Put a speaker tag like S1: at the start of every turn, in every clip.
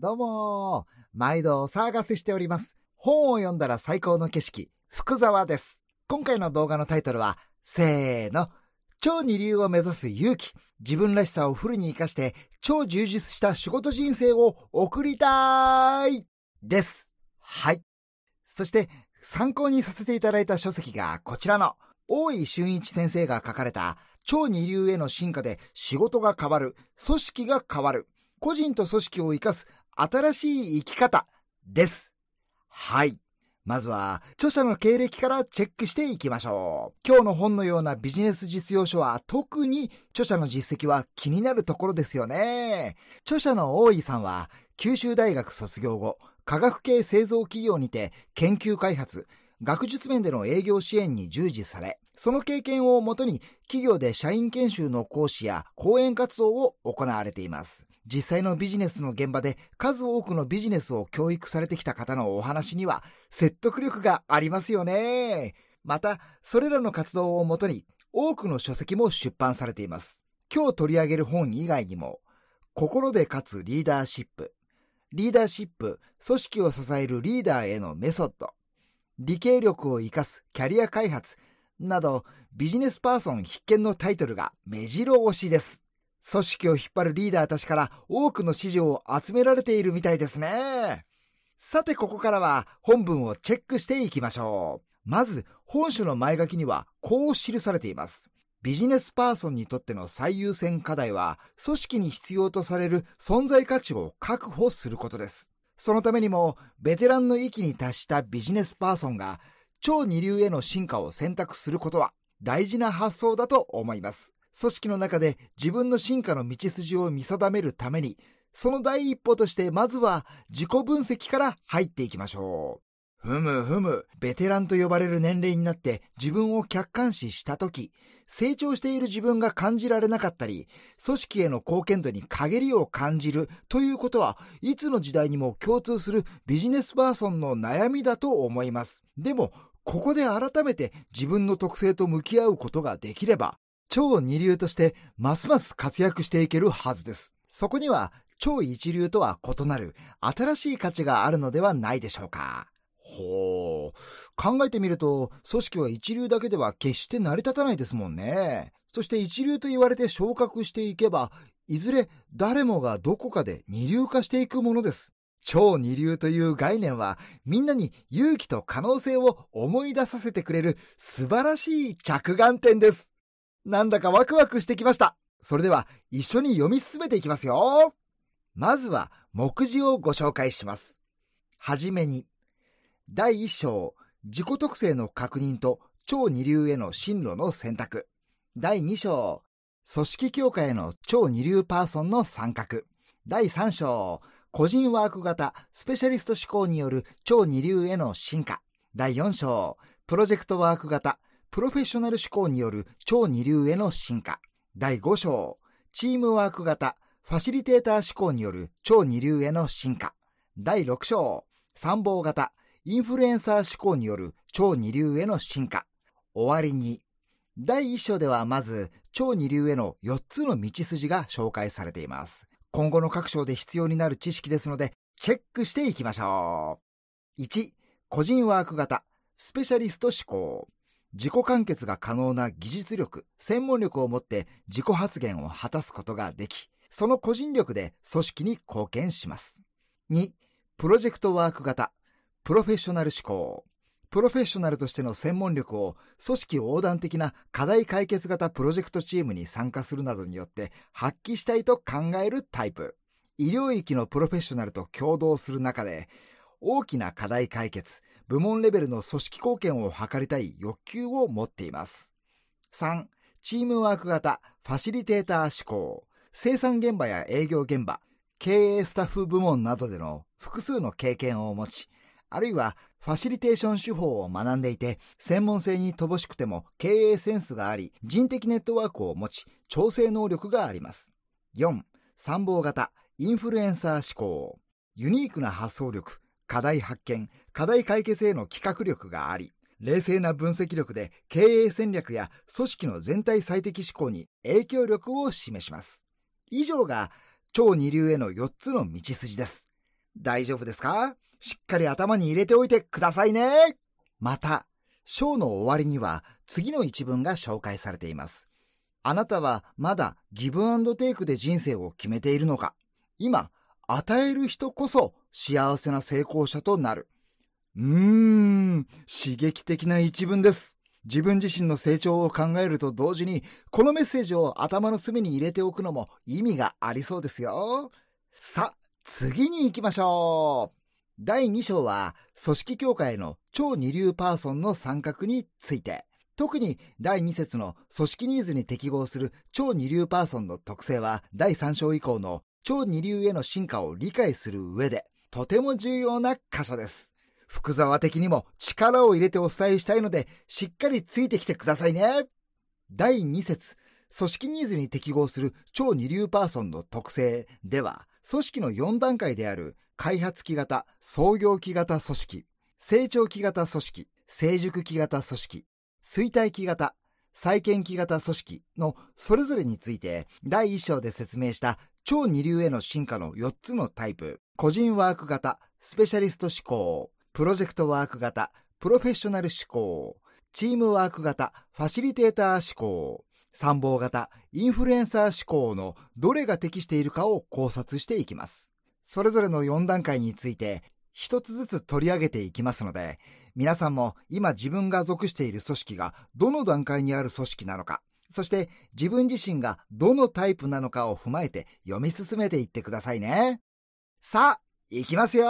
S1: どうも毎度お騒がせしております。本を読んだら最高の景色、福沢です。今回の動画のタイトルは、せーの、超二流を目指す勇気、自分らしさをフルに活かして超充実した仕事人生を送りたいです。はい。そして参考にさせていただいた書籍がこちらの、大井俊一先生が書かれた超二流への進化で仕事が変わる、組織が変わる、個人と組織を生かす新しい生き方です。はい。まずは、著者の経歴からチェックしていきましょう。今日の本のようなビジネス実用書は特に著者の実績は気になるところですよね。著者の大井さんは、九州大学卒業後、科学系製造企業にて研究開発、学術面での営業支援に従事され、その経験をもとに企業で社員研修の講師や講演活動を行われています。実際のビジネスの現場で数多くのビジネスを教育されてきた方のお話には説得力がありますよね。また、それらの活動をもとに多くの書籍も出版されています。今日取り上げる本以外にも、心で勝つリーダーシップ、リーダーシップ、組織を支えるリーダーへのメソッド、理系力を活かすキャリア開発、など、ビジネスパーソン必見のタイトルが目白押しです。組織を引っ張るリーダーたちから多くの支持を集められているみたいですね。さてここからは本文をチェックしていきましょう。まず本書の前書きにはこう記されています。ビジネスパーソンにとっての最優先課題は組織に必要とされる存在価値を確保することです。そのためにもベテランの域に達したビジネスパーソンが超二流への進化を選択することは大事な発想だと思います。組織の中で自分の進化の道筋を見定めるために、その第一歩としてまずは自己分析から入っていきましょう。ふむふむ、ベテランと呼ばれる年齢になって自分を客観視した時、成長している自分が感じられなかったり、組織への貢献度に陰りを感じるということは、いつの時代にも共通するビジネスパーソンの悩みだと思います。でも、ここで改めて自分の特性と向き合うことができれば、超二流としてますます活躍していけるはずです。そこには超一流とは異なる新しい価値があるのではないでしょうか。ほう。考えてみると、組織は一流だけでは決して成り立たないですもんね。そして一流と言われて昇格していけば、いずれ誰もがどこかで二流化していくものです。超二流という概念はみんなに勇気と可能性を思い出させてくれる素晴らしい着眼点です。なんだかワクワクしてきました。それでは一緒に読み進めていきますよ。まずは目次をご紹介します。はじめに、第一章、自己特性の確認と超二流への進路の選択。第二章、組織強化への超二流パーソンの参画。第三章、個人ワーク型スペシャリスト思考による超二流への進化第4章プロジェクトワーク型プロフェッショナル思考による超二流への進化第5章チームワーク型ファシリテーター思考による超二流への進化第6章参謀型インフルエンサー思考による超二流への進化終わりに第1章ではまず超二流への4つの道筋が紹介されています。今後の各章で必要になる知識ですので、チェックしていきましょう。1、個人ワーク型、スペシャリスト思考。自己完結が可能な技術力、専門力を持って自己発言を果たすことができ、その個人力で組織に貢献します。2、プロジェクトワーク型、プロフェッショナル思考。プロフェッショナルとしての専門力を組織横断的な課題解決型プロジェクトチームに参加するなどによって発揮したいと考えるタイプ。医療域のプロフェッショナルと共同する中で、大きな課題解決、部門レベルの組織貢献を図りたい欲求を持っています。3、チームワーク型、ファシリテーター志向生産現場や営業現場、経営スタッフ部門などでの複数の経験を持ち、あるいはファシリテーション手法を学んでいて、専門性に乏しくても経営センスがあり、人的ネットワークを持ち、調整能力があります。4、参謀型、インフルエンサー思考。ユニークな発想力、課題発見、課題解決への企画力があり、冷静な分析力で経営戦略や組織の全体最適思考に影響力を示します。以上が超二流への4つの道筋です。大丈夫ですかしっかり頭に入れておいてくださいね。また、章の終わりには次の一文が紹介されています。あなたはまだギブアンドテイクで人生を決めているのか今、与える人こそ幸せな成功者となる。うーん、刺激的な一文です。自分自身の成長を考えると同時に、このメッセージを頭の隅に入れておくのも意味がありそうですよ。さ、次に行きましょう。第2章は組織協会の超二流パーソンの参画について、特に第2節の組織ニーズに適合する超二流パーソンの特性は第3章以降の超二流への進化を理解する上で、とても重要な箇所です。福沢的にも力を入れてお伝えしたいので、しっかりついてきてくださいね。第2節、組織ニーズに適合する超二流パーソンの特性では、組織の4段階である開発期型、創業期型組織、成長期型組織、成熟期型組織、衰退期型、再建期型組織のそれぞれについて第1章で説明した超二流への進化の4つのタイプ、個人ワーク型、スペシャリスト思考、プロジェクトワーク型、プロフェッショナル思考、チームワーク型、ファシリテーター思考、参謀型、インフルエンサー思考のどれが適しているかを考察していきます。それぞれの4段階について一つずつ取り上げていきますので、皆さんも今自分が属している組織がどの段階にある組織なのか、そして自分自身がどのタイプなのかを踏まえて読み進めていってくださいね。さあ、いきますよ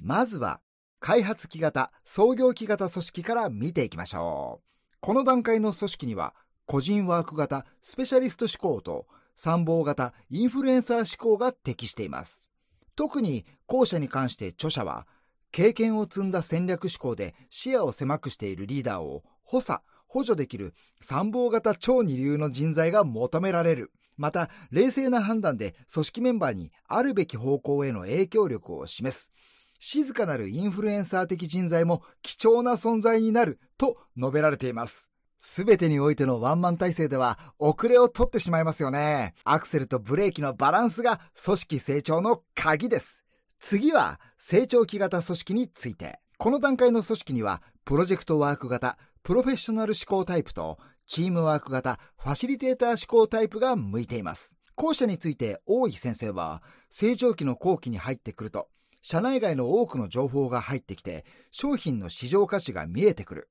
S1: まずは、開発期型、創業期型組織から見ていきましょう。この段階の組織には、個人ワーク型、スペシャリスト志向と、参謀型インフルエンサー思考が適しています。特に後者に関して著者は、経験を積んだ戦略思考で視野を狭くしているリーダーを補佐、補助できる参謀型超二流の人材が求められる。また、冷静な判断で組織メンバーにあるべき方向への影響力を示す。静かなるインフルエンサー的人材も貴重な存在になると述べられています。全てにおいてのワンマン体制では遅れを取ってしまいますよね。アクセルとブレーキのバランスが組織成長の鍵です。次は成長期型組織について。この段階の組織にはプロジェクトワーク型、プロフェッショナル思考タイプとチームワーク型、ファシリテーター思考タイプが向いています。後者について大井先生は成長期の後期に入ってくると社内外の多くの情報が入ってきて商品の市場価値が見えてくる。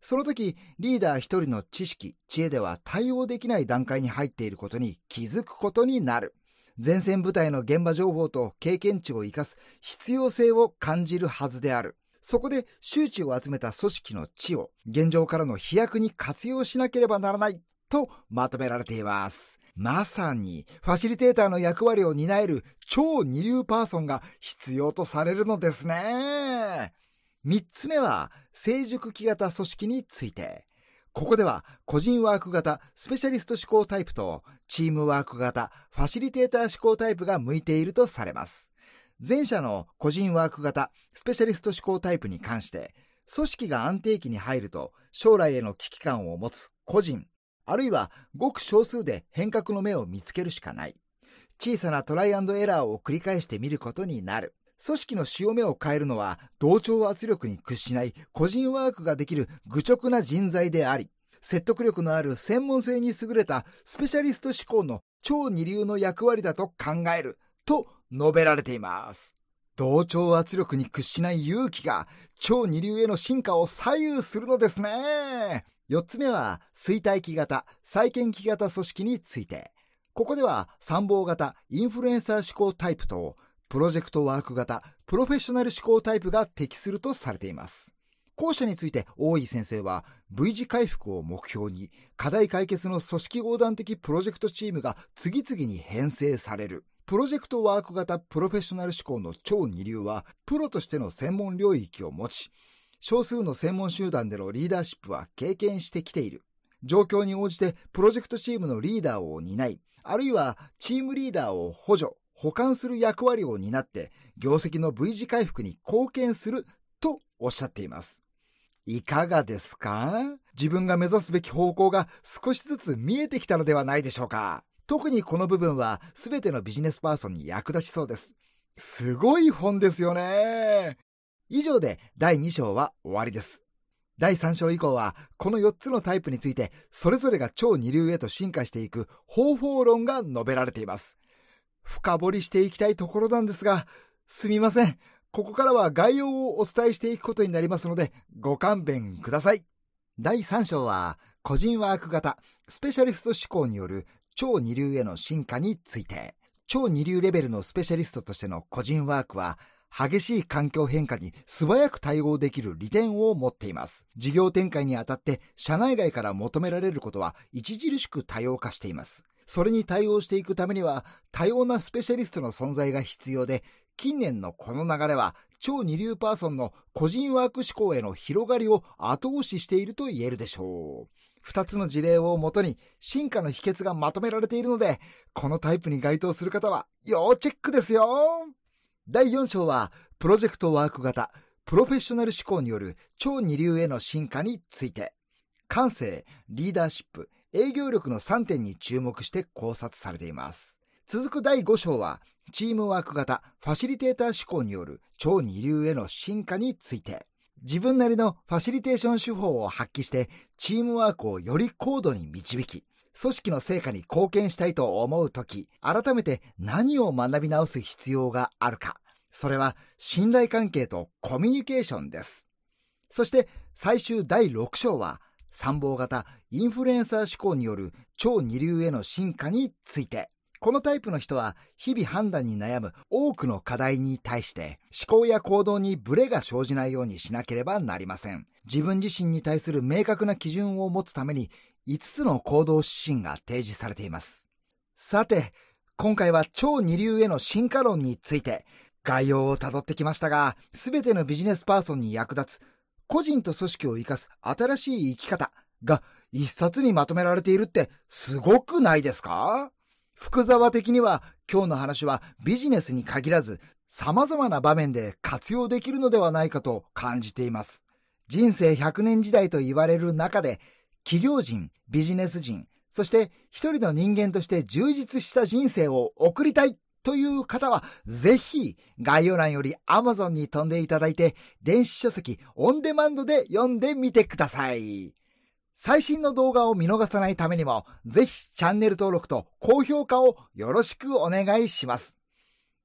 S1: その時、リーダー一人の知識、知恵では対応できない段階に入っていることに気づくことになる。前線部隊の現場情報と経験値を生かす必要性を感じるはずである。そこで周知を集めた組織の地を現状からの飛躍に活用しなければならないとまとめられています。まさにファシリテーターの役割を担える超二流パーソンが必要とされるのですね。3つ目は成熟期型組織について。ここでは個人ワーク型スペシャリスト思考タイプとチームワーク型ファシリテーター思考タイプが向いているとされます。前者の個人ワーク型スペシャリスト思考タイプに関して組織が安定期に入ると将来への危機感を持つ個人、あるいはごく少数で変革の目を見つけるしかない。小さなトライエラーを繰り返してみることになる。組織の潮目を変えるのは同調圧力に屈しない個人ワークができる愚直な人材であり、説得力のある専門性に優れたスペシャリスト志向の超二流の役割だと考えると述べられています。同調圧力に屈しない勇気が超二流への進化を左右するのですね。4つ目は衰退期型、再建期型組織について。ここでは参謀型インフルエンサー志向タイプとプロジェクトワーク型、プロフェッショナル思考タイプが適するとされています。後者について大井先生は V 字回復を目標に課題解決の組織横断的プロジェクトチームが次々に編成される。プロジェクトワーク型プロフェッショナル思考の超二流はプロとしての専門領域を持ち、少数の専門集団でのリーダーシップは経験してきている。状況に応じてプロジェクトチームのリーダーを担い、あるいはチームリーダーを補助、保管する役割を担って業績の V 字回復に貢献するとおっしゃっています。いかがですか自分が目指すべき方向が少しずつ見えてきたのではないでしょうか特にこの部分は全てのビジネスパーソンに役立ちそうです。すごい本ですよね。以上で第2章は終わりです。第3章以降は、この4つのタイプについて、それぞれが超二流へと進化していく方法論が述べられています。深掘りしていきたいところなんですが、すみません。ここからは概要をお伝えしていくことになりますので、ご勘弁ください。第3章は、個人ワーク型、スペシャリスト志向による超二流への進化について、超二流レベルのスペシャリストとしての個人ワークは、激しい環境変化に素早く対応できる利点を持っています。事業展開にあたって社内外から求められることは著しく多様化しています。それに対応していくためには多様なスペシャリストの存在が必要で、近年のこの流れは超二流パーソンの個人ワーク思考への広がりを後押ししていると言えるでしょう。二つの事例をもとに進化の秘訣がまとめられているので、このタイプに該当する方は要チェックですよ第4章は、プロジェクトワーク型、プロフェッショナル思考による超二流への進化について、感性、リーダーシップ、営業力の3点に注目して考察されています。続く第5章は、チームワーク型ファシリテーター思考による超二流への進化について、自分なりのファシリテーション手法を発揮して、チームワークをより高度に導き、組織の成果に貢献したいと思うとき、改めて何を学び直す必要があるか。それは信頼関係とコミュニケーションです。そして最終第6章は参謀型インフルエンサー思考による超二流への進化について。このタイプの人は日々判断に悩む多くの課題に対して思考や行動にブレが生じないようにしなければなりません。自分自身に対する明確な基準を持つために5つの行動指針が提示されています。さて、今回は超二流への進化論について概要をたどってきましたが、すべてのビジネスパーソンに役立つ個人と組織を生かす新しい生き方が一冊にまとめられているってすごくないですか福沢的には今日の話はビジネスに限らず様々な場面で活用できるのではないかと感じています。人生100年時代と言われる中で企業人、ビジネス人、そして一人の人間として充実した人生を送りたいという方は、ぜひ、概要欄より Amazon に飛んでいただいて、電子書籍オンデマンドで読んでみてください。最新の動画を見逃さないためにも、ぜひチャンネル登録と高評価をよろしくお願いします。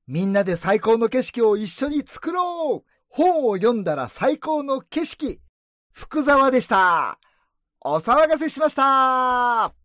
S1: みんなで最高の景色を一緒に作ろう本を読んだら最高の景色福沢でしたお騒がせしました